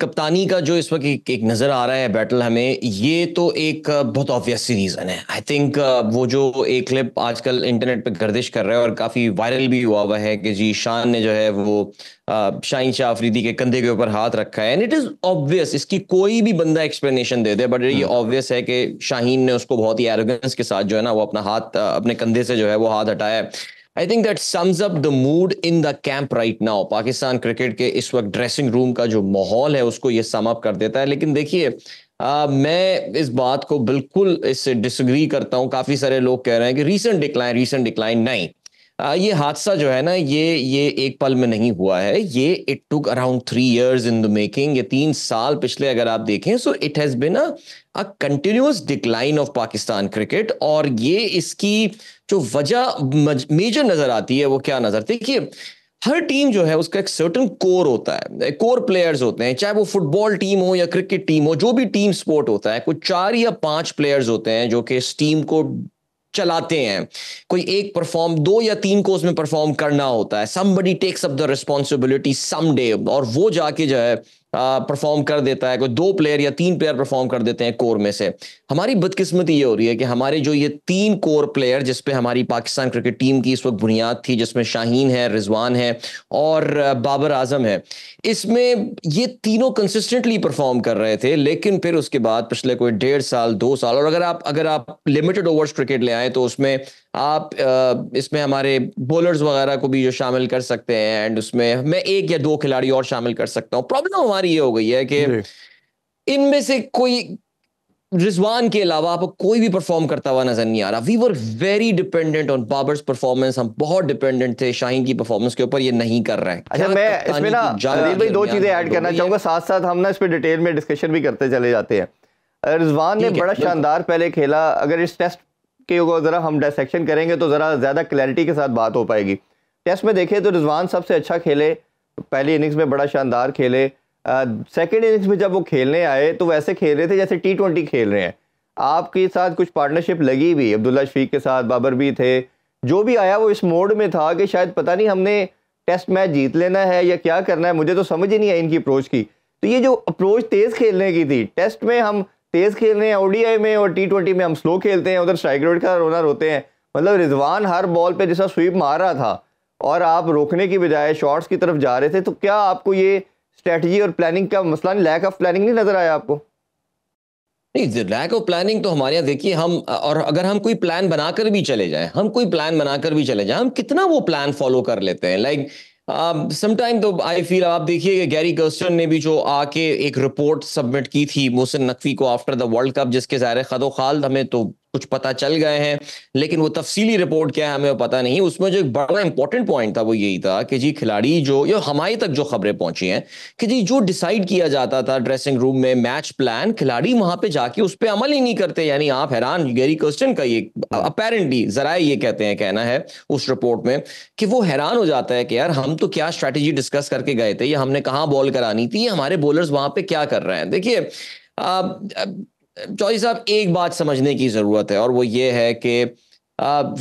कप्तानी का जो इस वक्त एक, एक नजर आ रहा है बैटल हमें ये तो एक बहुत ऑब्वियस सी रीजन है आई थिंक वो जो एक क्लिप आजकल इंटरनेट पे गर्दिश कर रहा है और काफी वायरल भी हुआ हुआ है कि जी शान ने जो है वो शाहिन शाह अफरीदी के कंधे के ऊपर हाथ रखा है एंड इट इज ऑब्वियस इसकी कोई भी बंदा एक्सप्लेनेशन दे दे बट ये ऑब्वियस हम्म। है कि शाहीन ने उसको बहुत ही एरोगेंस के साथ जो है ना वो अपना हाथ अपने कंधे से जो है वो हाथ हटाया है I think that sums up the mood in the camp right now Pakistan cricket के इस वक्त ड्रेसिंग रूम का जो माहौल है उसको ये सम अप कर देता है लेकिन देखिए मैं इस बात को बिल्कुल इससे डिसग्री करता हूँ काफ़ी सारे लोग कह रहे हैं कि रीसेंट डिक्लाइन रीसेंट डिक्लाइन नहीं ये हादसा जो है ना ये ये एक पल में नहीं हुआ है ये it took around three years in the making ये तीन साल पिछले अगर आप देखें so it has been a continuous decline of Pakistan cricket और ये इसकी जो वजह मेजर नज़र आती है वो क्या नज़र देखिए हर टीम जो है उसका एक सर्टन कोर होता है कोर प्लेयर्स होते हैं चाहे वो फुटबॉल टीम हो या क्रिकेट टीम हो जो भी टीम स्पोर्ट होता है कुछ चार या पांच प्लेयर्स होते हैं जो कि इस टीम को चलाते हैं कोई एक परफॉर्म दो या तीन को उसमें परफॉर्म करना होता है somebody takes up the responsibility some day और वो जाके जो है परफॉर्म कर देता है कोई दो प्लेयर या तीन प्लेयर परफॉर्म कर देते हैं कोर में से हमारी बदकिस्मती ये हो रही है कि हमारे जो ये तीन कोर प्लेयर जिसपे हमारी पाकिस्तान क्रिकेट टीम की इस वक्त बुनियाद थी जिसमें शाहीन है रिजवान है और बाबर आजम है इसमें ये तीनों कंसिस्टेंटली परफॉर्म कर रहे थे लेकिन फिर उसके बाद पिछले कोई डेढ़ साल दो साल और अगर आप अगर आप लिमिटेड ओवर्स क्रिकेट ले आए तो उसमें आप इसमें हमारे बॉलर्स वगैरह को भी जो शामिल कर सकते हैं एंड उसमें मैं एक या दो खिलाड़ी और शामिल कर सकता हूँ प्रॉब्लम तो हमारे बीमार ये हो गई है कि इनमें से कोई रिजवान के अलावा आपको कोई भी परफॉर्म करता हुआ नजर नहीं आ रहा we were very dependent on Babar's performance हम बहुत डिपेंडेंट थे शाहीन की परफॉर्मेंस के ऊपर ये नहीं कर रहे हैं अच्छा मैं इसमें ना भाई दो चीजें ऐड करना चाहूंगा साथ साथ हम ना इस पर डिटेल में डिस्कशन भी करते चले जाते हैं रिजवान ने बड़ा शानदार पहले खेला अगर इस टेस्ट के जरा हम डायसेक्शन करेंगे तो जरा ज्यादा क्लैरिटी के साथ बात हो पाएगी टेस्ट में देखे तो रिजवान सबसे अच्छा खेले पहली इनिंग्स में बड़ा शानदार खेले सेकेंड इनिंग्स में जब वो खेलने आए तो वैसे खेल रहे थे जैसे टी ट्वेंटी खेल रहे हैं आपके साथ कुछ पार्टनरशिप लगी भी अब्दुल्ला शफीक के साथ बाबर भी थे जो भी आया वो इस मोड में था कि शायद पता नहीं हमने टेस्ट मैच जीत लेना है या क्या करना है मुझे तो समझ ही नहीं आई इनकी अप्रोच की तो ये जो अप्रोच तेज़ खेलने की थी टेस्ट में हम तेज़ खेल रहे हैं ओडीआई में और टी ट्वेंटी में हम स्लो खेलते हैं उधर स्ट्राइक रोड का रोनर होते हैं मतलब रिजवान हर बॉल पर जैसा स्वीप मार रहा था और आप रोकने की बजाय शॉर्ट्स की तरफ जा रहे थे तो क्या आपको ये स्ट्रेटजी और प्लानिंग का मसला नहीं लैक ऑफ प्लानिंग नहीं नजर आया आपको नहीं लैक ऑफ प्लानिंग तो हमारे यहाँ देखिए हम और अगर हम कोई प्लान बनाकर भी चले जाए हम कोई प्लान बनाकर भी चले जाए हम कितना वो प्लान फॉलो कर लेते हैं लाइक समटाइम um, तो आई फील आप देखिए गैरी कर्स्टन ने भी जो आके एक रिपोर्ट सबमिट की थी मोहसिन नकवी को आफ्टर द वर्ल्ड कप जिसके ज़ाहिर खदो खाल हमें तो कुछ पता चल गए हैं लेकिन वो तफसीली रिपोर्ट क्या है हमें पता नहीं उसमें जो एक बड़ा इंपॉर्टेंट पॉइंट था वो यही था कि जी खिलाड़ी जो ये हमारे तक जो खबरें पहुंची हैं कि जी जो डिसाइड किया जाता था ड्रेसिंग रूम में मैच प्लान खिलाड़ी वहां पे जाके उस पर अमल ही नहीं करते यानी आप हैरान गैरी क्वेश्चन का ये अपेरेंटली जरा ये कहते हैं कहना है उस रिपोर्ट में कि वो हैरान हो जाता है कि यार हम तो क्या स्ट्रैटेजी डिस्कस करके गए थे या हमने कहाँ बॉल करानी थी हमारे बॉलर्स वहां पर क्या कर रहे हैं देखिए चौधरी साहब एक बात समझने की ज़रूरत है और वो ये है कि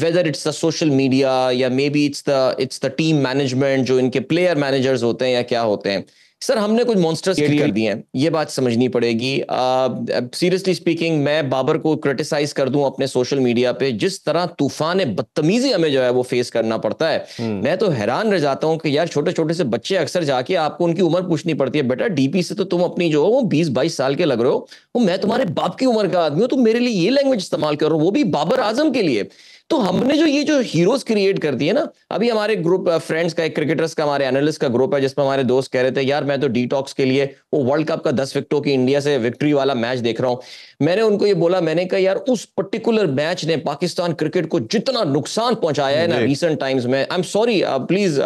whether it's the social media या maybe it's the it's the team management जो इनके प्लेयर मैनेजर्स होते हैं या क्या होते हैं सर हमने कुछ मॉन्स्टर्स क्रिएट कर दिए हैं ये बात समझनी पड़ेगी सीरियसली uh, स्पीकिंग मैं बाबर को क्रिटिसाइज कर दूं अपने सोशल मीडिया पे जिस तरह तूफान बदतमीजी हमें जो है वो फेस करना पड़ता है हम्म। मैं तो हैरान रह जाता हूं कि यार छोटे छोटे से बच्चे अक्सर जाके आपको उनकी उम्र पूछनी पड़ती है बेटा डीपी से तो तुम अपनी जो हो वो बीस बाईस साल के लग रहे हो वो मैं तुम्हारे बाप की उम्र का आदमी हूँ तुम मेरे लिए ये लैंग्वेज इस्तेमाल कर रहे हो वो भी बाबर आजम के लिए तो हमने जो ये जो हीरोज क्रिएट कर दिए ना अभी हमारे ग्रुप फ्रेंड्स uh, का एक क्रिकेटर्स का हमारे एनालिस्ट का ग्रुप है जिसमें हमारे दोस्त कह रहे थे यार मैं तो डिटॉक्स के लिए वो वर्ल्ड कप का दस विकटों की इंडिया से विक्ट्री वाला मैच देख रहा हूं मैंने उनको ये बोला मैंने कहा यार उस पर्टिकुलर मैच ने पाकिस्तान क्रिकेट को जितना नुकसान पहुंचाया है ना रिसेंट टाइम्स में आई एम सॉरी प्लीज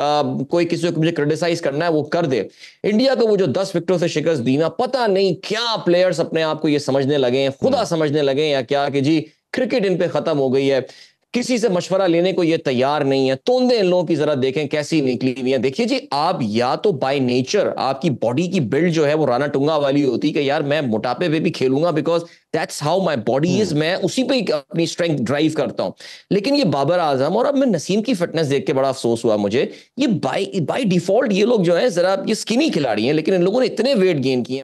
कोई किसी को मुझे क्रिटिसाइज करना है वो कर दे इंडिया को वो जो दस विकटों से शिकस्त दीना पता नहीं क्या प्लेयर्स अपने आप को ये समझने लगे हैं खुदा hmm. समझने लगे हैं या क्या कि जी क्रिकेट इन पे खत्म हो गई है किसी से मशवरा लेने को ये तैयार नहीं है तो इन लोगों की जरा देखें कैसी निकली हुई है देखिए जी आप या तो बाय नेचर आपकी बॉडी की बिल्ड जो है वो राना टुंगा वाली होती है कि यार मैं मोटापे पे भी खेलूंगा because that's how my body is मैं उसी पे अपनी स्ट्रेंथ ड्राइव करता हूँ लेकिन ये बाबर आजम और अब मैं नसीम की फिटनेस देख के बड़ा अफसोस हुआ मुझे ये बाई बाई डिफॉल्ट ये लोग जो है जरा ये स्किनी खिलाड़ी हैं लेकिन इन लोगों ने इतने वेट गेन किए